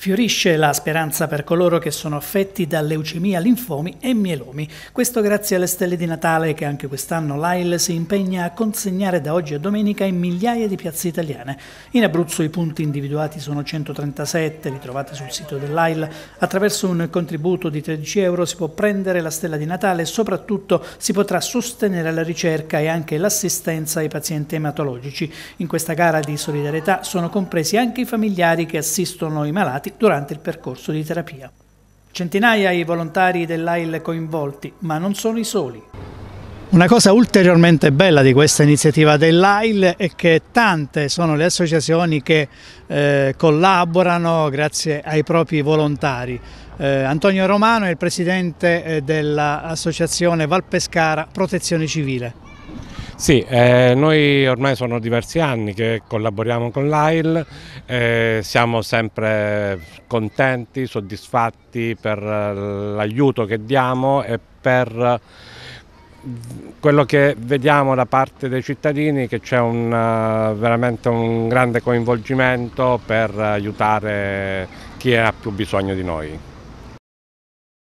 Fiorisce la speranza per coloro che sono affetti da leucemia, linfomi e mielomi. Questo grazie alle stelle di Natale che anche quest'anno l'AIL si impegna a consegnare da oggi a domenica in migliaia di piazze italiane. In Abruzzo i punti individuati sono 137, li trovate sul sito dell'AIL. Attraverso un contributo di 13 euro si può prendere la stella di Natale e soprattutto si potrà sostenere la ricerca e anche l'assistenza ai pazienti ematologici. In questa gara di solidarietà sono compresi anche i familiari che assistono i malati durante il percorso di terapia. Centinaia i volontari dell'AIL coinvolti, ma non sono i soli. Una cosa ulteriormente bella di questa iniziativa dell'AIL è che tante sono le associazioni che eh, collaborano grazie ai propri volontari. Eh, Antonio Romano è il presidente eh, dell'associazione Valpescara Protezione Civile. Sì, eh, noi ormai sono diversi anni che collaboriamo con l'AIL, eh, siamo sempre contenti, soddisfatti per eh, l'aiuto che diamo e per eh, quello che vediamo da parte dei cittadini che c'è eh, veramente un grande coinvolgimento per aiutare chi ha più bisogno di noi.